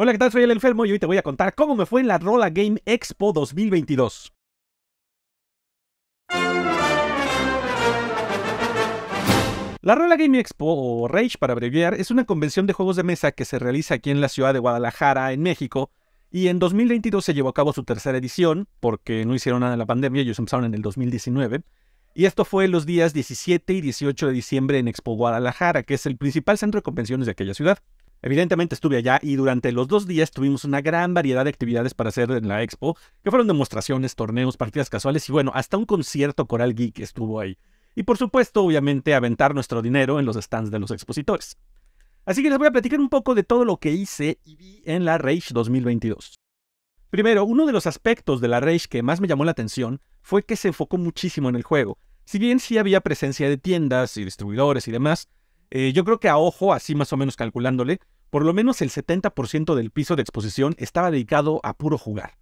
Hola, ¿qué tal? Soy el enfermo y hoy te voy a contar cómo me fue en la Rola Game Expo 2022. La Rola Game Expo, o Rage para abreviar, es una convención de juegos de mesa que se realiza aquí en la ciudad de Guadalajara, en México, y en 2022 se llevó a cabo su tercera edición, porque no hicieron nada en la pandemia, ellos empezaron en el 2019, y esto fue los días 17 y 18 de diciembre en Expo Guadalajara, que es el principal centro de convenciones de aquella ciudad. Evidentemente estuve allá y durante los dos días tuvimos una gran variedad de actividades para hacer en la expo, que fueron demostraciones, torneos, partidas casuales y bueno, hasta un concierto coral geek estuvo ahí. Y por supuesto, obviamente, aventar nuestro dinero en los stands de los expositores. Así que les voy a platicar un poco de todo lo que hice y vi en la Rage 2022. Primero, uno de los aspectos de la Rage que más me llamó la atención fue que se enfocó muchísimo en el juego. Si bien sí había presencia de tiendas y distribuidores y demás, eh, yo creo que a ojo, así más o menos calculándole, por lo menos el 70% del piso de exposición estaba dedicado a puro jugar.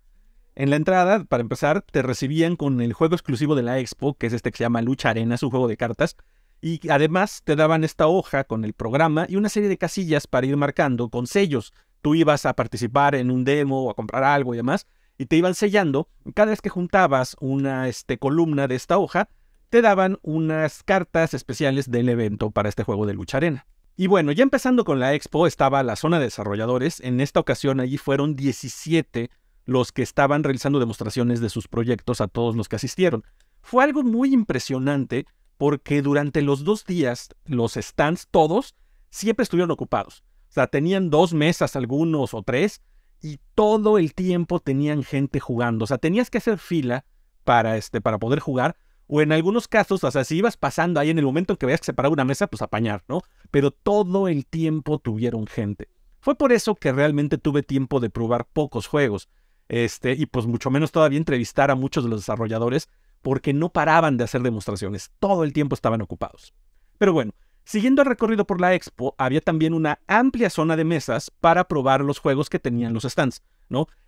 En la entrada, para empezar, te recibían con el juego exclusivo de la Expo, que es este que se llama Lucha Arena, es un juego de cartas, y además te daban esta hoja con el programa y una serie de casillas para ir marcando con sellos. Tú ibas a participar en un demo o a comprar algo y demás, y te iban sellando. Cada vez que juntabas una este, columna de esta hoja, te daban unas cartas especiales del evento para este juego de Lucha Arena. Y bueno, ya empezando con la expo, estaba la zona de desarrolladores. En esta ocasión allí fueron 17 los que estaban realizando demostraciones de sus proyectos a todos los que asistieron. Fue algo muy impresionante porque durante los dos días los stands todos siempre estuvieron ocupados. O sea, tenían dos mesas algunos o tres y todo el tiempo tenían gente jugando. O sea, tenías que hacer fila para, este, para poder jugar o en algunos casos, o sea, si ibas pasando ahí en el momento en que veías que se paraba una mesa, pues apañar, ¿no? Pero todo el tiempo tuvieron gente. Fue por eso que realmente tuve tiempo de probar pocos juegos. Este, y pues mucho menos todavía entrevistar a muchos de los desarrolladores, porque no paraban de hacer demostraciones, todo el tiempo estaban ocupados. Pero bueno, siguiendo el recorrido por la expo, había también una amplia zona de mesas para probar los juegos que tenían los stands.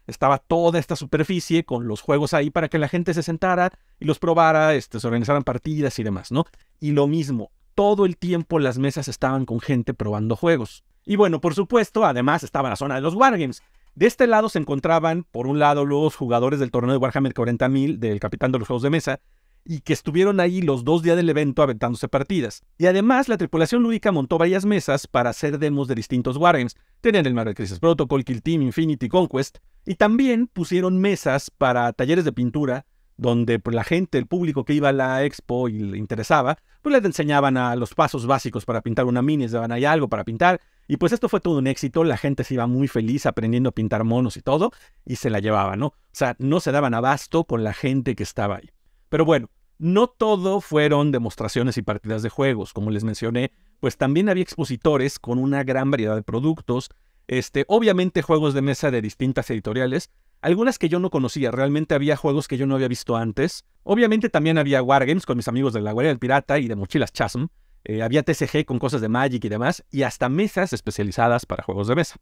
Estaba toda esta superficie con los juegos ahí para que la gente se sentara y los probara, este, se organizaran partidas y demás, ¿no? Y lo mismo, todo el tiempo las mesas estaban con gente probando juegos. Y bueno, por supuesto, además estaba la zona de los Wargames. De este lado se encontraban, por un lado, los jugadores del torneo de Warhammer 40.000 del Capitán de los Juegos de Mesa, y que estuvieron ahí los dos días del evento aventándose partidas. Y además, la tripulación lúdica montó varias mesas para hacer demos de distintos Wargames. Tenían el Marvel Crisis Protocol, Kill Team, Infinity, Conquest. Y también pusieron mesas para talleres de pintura, donde la gente, el público que iba a la expo y le interesaba, pues les enseñaban a los pasos básicos para pintar una mini, les daban ahí algo para pintar. Y pues esto fue todo un éxito, la gente se iba muy feliz aprendiendo a pintar monos y todo, y se la llevaba, ¿no? O sea, no se daban abasto con la gente que estaba ahí. Pero bueno, no todo fueron demostraciones y partidas de juegos, como les mencioné, pues también había expositores con una gran variedad de productos, este, obviamente juegos de mesa de distintas editoriales, algunas que yo no conocía, realmente había juegos que yo no había visto antes. Obviamente también había Wargames con mis amigos de la Guardia del Pirata y de Mochilas Chasm. Eh, había TCG con cosas de Magic y demás, y hasta mesas especializadas para juegos de mesa.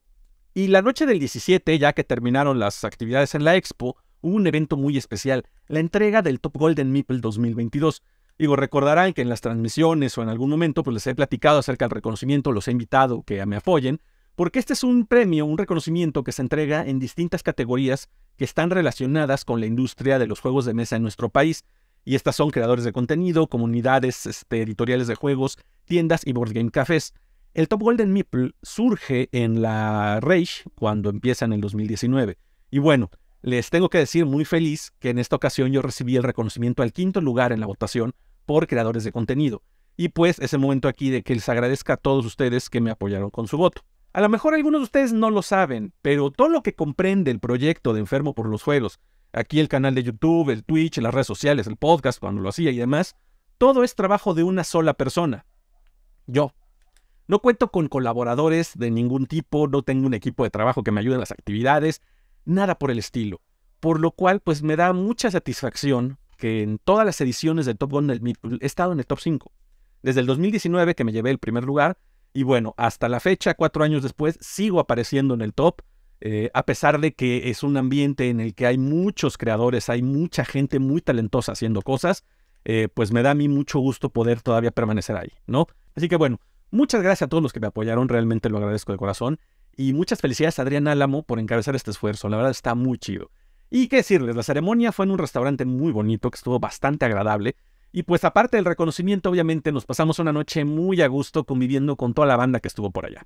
Y la noche del 17, ya que terminaron las actividades en la expo, un evento muy especial, la entrega del Top Golden Meeple 2022. Digo, recordarán que en las transmisiones o en algún momento pues les he platicado acerca del reconocimiento, los he invitado que me apoyen, porque este es un premio, un reconocimiento que se entrega en distintas categorías que están relacionadas con la industria de los juegos de mesa en nuestro país. Y estas son creadores de contenido, comunidades, este, editoriales de juegos, tiendas y board game cafés. El Top Golden Meeple surge en la Rage cuando empiezan en el 2019. Y bueno, les tengo que decir muy feliz que en esta ocasión yo recibí el reconocimiento al quinto lugar en la votación por creadores de contenido. Y pues es el momento aquí de que les agradezca a todos ustedes que me apoyaron con su voto. A lo mejor algunos de ustedes no lo saben, pero todo lo que comprende el proyecto de Enfermo por los Juegos, aquí el canal de YouTube, el Twitch, las redes sociales, el podcast cuando lo hacía y demás, todo es trabajo de una sola persona. Yo. No cuento con colaboradores de ningún tipo, no tengo un equipo de trabajo que me ayude en las actividades, nada por el estilo. Por lo cual, pues me da mucha satisfacción que en todas las ediciones del Top Gun he estado en el top 5. Desde el 2019 que me llevé el primer lugar y bueno, hasta la fecha, cuatro años después, sigo apareciendo en el top. Eh, a pesar de que es un ambiente en el que hay muchos creadores, hay mucha gente muy talentosa haciendo cosas, eh, pues me da a mí mucho gusto poder todavía permanecer ahí, ¿no? Así que bueno, muchas gracias a todos los que me apoyaron, realmente lo agradezco de corazón. Y muchas felicidades a Adrián Álamo por encabezar este esfuerzo, la verdad está muy chido. Y qué decirles, la ceremonia fue en un restaurante muy bonito que estuvo bastante agradable. Y pues aparte del reconocimiento, obviamente nos pasamos una noche muy a gusto conviviendo con toda la banda que estuvo por allá.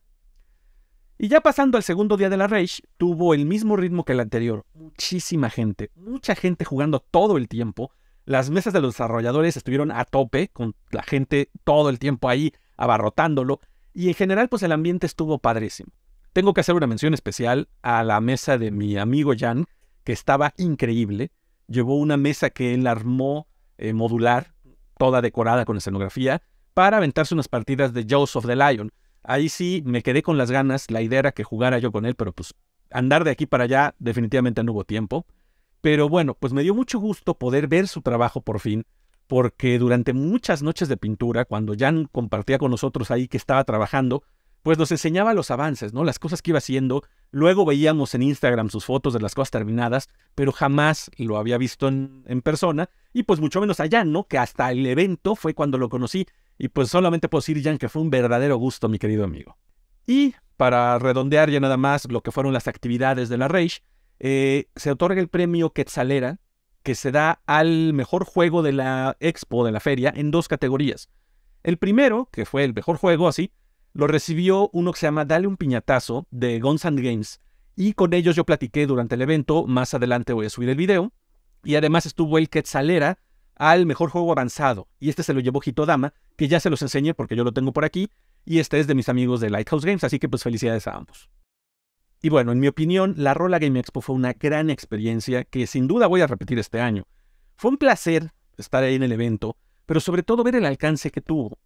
Y ya pasando al segundo día de la Rage, tuvo el mismo ritmo que el anterior. Muchísima gente, mucha gente jugando todo el tiempo. Las mesas de los desarrolladores estuvieron a tope, con la gente todo el tiempo ahí abarrotándolo. Y en general pues el ambiente estuvo padrísimo. Tengo que hacer una mención especial a la mesa de mi amigo Jan, que estaba increíble. Llevó una mesa que él armó eh, modular, toda decorada con escenografía, para aventarse unas partidas de Jaws of the Lion. Ahí sí me quedé con las ganas, la idea era que jugara yo con él, pero pues andar de aquí para allá definitivamente no hubo tiempo. Pero bueno, pues me dio mucho gusto poder ver su trabajo por fin, porque durante muchas noches de pintura, cuando Jan compartía con nosotros ahí que estaba trabajando, pues nos enseñaba los avances, ¿no? Las cosas que iba haciendo. Luego veíamos en Instagram sus fotos de las cosas terminadas, pero jamás lo había visto en, persona. Y pues mucho menos allá, ¿no? Que hasta el evento fue cuando lo conocí. Y pues solamente puedo decir, Jan, que fue un verdadero gusto, mi querido amigo. Y para redondear ya nada más lo que fueron las actividades de la Rage, eh, se otorga el premio Quetzalera, que se da al mejor juego de la expo, de la feria, en dos categorías. El primero, que fue el mejor juego, así, lo recibió uno que se llama Dale un piñatazo de Guns Games. Y con ellos yo platiqué durante el evento, más adelante voy a subir el video. Y además estuvo el Quetzalera al mejor juego avanzado. Y este se lo llevó Dama que ya se los enseñé porque yo lo tengo por aquí. Y este es de mis amigos de Lighthouse Games, así que pues felicidades a ambos. Y bueno, en mi opinión, la Rola Game Expo fue una gran experiencia que sin duda voy a repetir este año. Fue un placer estar ahí en el evento, pero sobre todo ver el alcance que tuvo.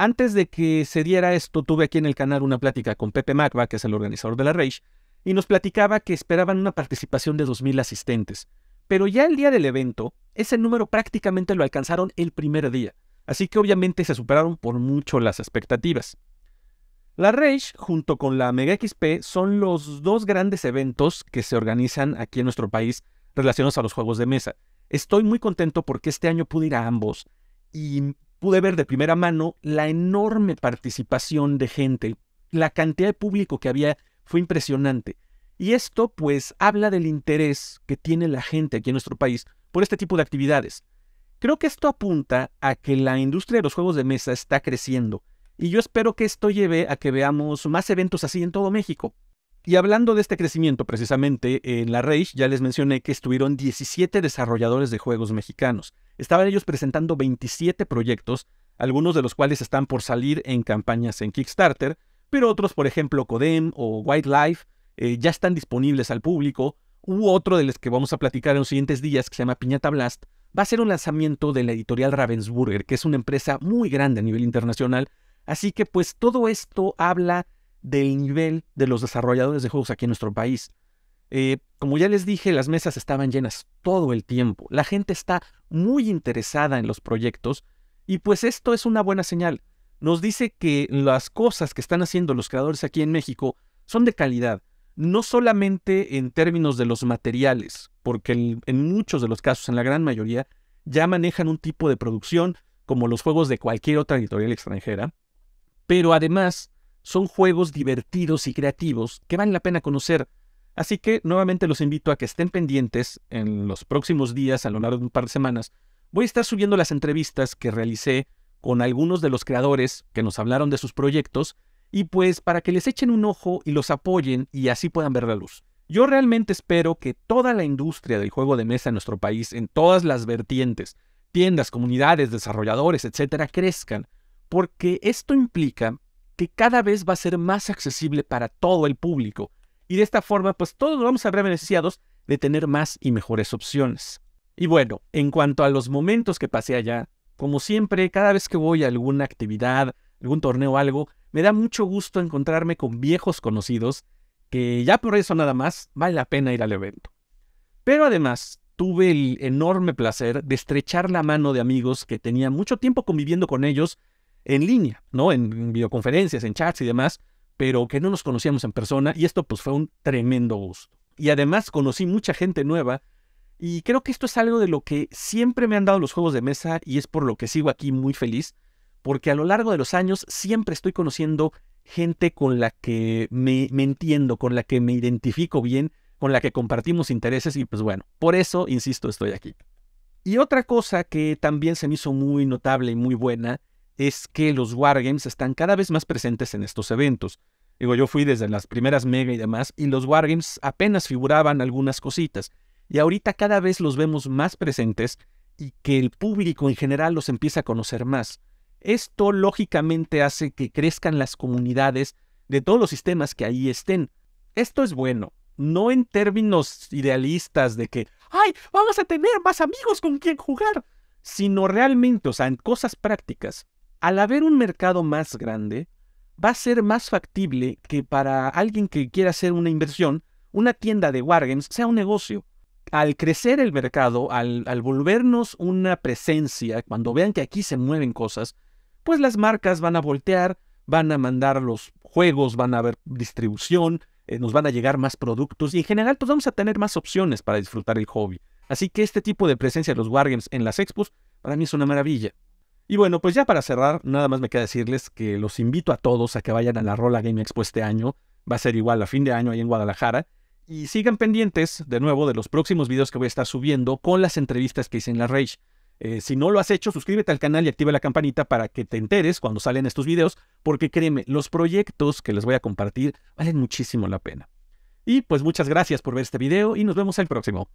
Antes de que se diera esto, tuve aquí en el canal una plática con Pepe Macba, que es el organizador de la Rage, y nos platicaba que esperaban una participación de 2.000 asistentes. Pero ya el día del evento, ese número prácticamente lo alcanzaron el primer día, así que obviamente se superaron por mucho las expectativas. La Rage, junto con la Mega XP, son los dos grandes eventos que se organizan aquí en nuestro país relacionados a los juegos de mesa. Estoy muy contento porque este año pude ir a ambos y pude ver de primera mano la enorme participación de gente. La cantidad de público que había fue impresionante. Y esto pues habla del interés que tiene la gente aquí en nuestro país por este tipo de actividades. Creo que esto apunta a que la industria de los juegos de mesa está creciendo y yo espero que esto lleve a que veamos más eventos así en todo México. Y hablando de este crecimiento, precisamente en la Rage ya les mencioné que estuvieron 17 desarrolladores de juegos mexicanos. Estaban ellos presentando 27 proyectos, algunos de los cuales están por salir en campañas en Kickstarter, pero otros, por ejemplo, Codem o Wildlife, eh, ya están disponibles al público. U otro de los que vamos a platicar en los siguientes días, que se llama Piñata Blast, va a ser un lanzamiento de la editorial Ravensburger, que es una empresa muy grande a nivel internacional. Así que pues todo esto habla del nivel de los desarrolladores de juegos aquí en nuestro país. Eh, como ya les dije, las mesas estaban llenas todo el tiempo. La gente está muy interesada en los proyectos y pues esto es una buena señal. Nos dice que las cosas que están haciendo los creadores aquí en México son de calidad, no solamente en términos de los materiales, porque en, en muchos de los casos, en la gran mayoría, ya manejan un tipo de producción como los juegos de cualquier otra editorial extranjera, pero además son juegos divertidos y creativos que valen la pena conocer. Así que nuevamente los invito a que estén pendientes en los próximos días, a lo largo de un par de semanas. Voy a estar subiendo las entrevistas que realicé con algunos de los creadores que nos hablaron de sus proyectos y pues para que les echen un ojo y los apoyen y así puedan ver la luz. Yo realmente espero que toda la industria del juego de mesa en nuestro país, en todas las vertientes, tiendas, comunidades, desarrolladores, etcétera, crezcan, porque esto implica que cada vez va a ser más accesible para todo el público. Y de esta forma, pues todos vamos a ver beneficiados de tener más y mejores opciones. Y bueno, en cuanto a los momentos que pasé allá, como siempre, cada vez que voy a alguna actividad, algún torneo o algo, me da mucho gusto encontrarme con viejos conocidos, que ya por eso nada más vale la pena ir al evento. Pero además, tuve el enorme placer de estrechar la mano de amigos que tenía mucho tiempo conviviendo con ellos en línea, ¿no? En videoconferencias, en chats y demás, pero que no nos conocíamos en persona y esto pues fue un tremendo gusto. Y además conocí mucha gente nueva y creo que esto es algo de lo que siempre me han dado los juegos de mesa y es por lo que sigo aquí muy feliz, porque a lo largo de los años siempre estoy conociendo gente con la que me, me entiendo, con la que me identifico bien, con la que compartimos intereses y pues bueno, por eso, insisto, estoy aquí. Y otra cosa que también se me hizo muy notable y muy buena es que los Wargames están cada vez más presentes en estos eventos. Digo, yo fui desde las primeras Mega y demás, y los Wargames apenas figuraban algunas cositas. Y ahorita cada vez los vemos más presentes y que el público en general los empieza a conocer más. Esto lógicamente hace que crezcan las comunidades de todos los sistemas que ahí estén. Esto es bueno, no en términos idealistas de que, ay, vamos a tener más amigos con quien jugar, sino realmente, o sea, en cosas prácticas al haber un mercado más grande, va a ser más factible que para alguien que quiera hacer una inversión, una tienda de Wargames sea un negocio. Al crecer el mercado, al, volvernos una presencia, cuando vean que aquí se mueven cosas, pues las marcas van a voltear, van a mandar los juegos, van a haber distribución, eh, nos van a llegar más productos y en general pues vamos a tener más opciones para disfrutar el hobby. Así que este tipo de presencia de los Wargames en las expos para mí es una maravilla. Y bueno, pues ya para cerrar, nada más me queda decirles que los invito a todos a que vayan a la Rola Game Expo este año. Va a ser igual a fin de año ahí en Guadalajara. Y sigan pendientes, de nuevo, de los próximos videos que voy a estar subiendo con las entrevistas que hice en la Rage. Eh, si no lo has hecho, suscríbete al canal y activa la campanita para que te enteres cuando salen estos videos, porque créeme, los proyectos que les voy a compartir valen muchísimo la pena. Y pues muchas gracias por ver este video y nos vemos el próximo.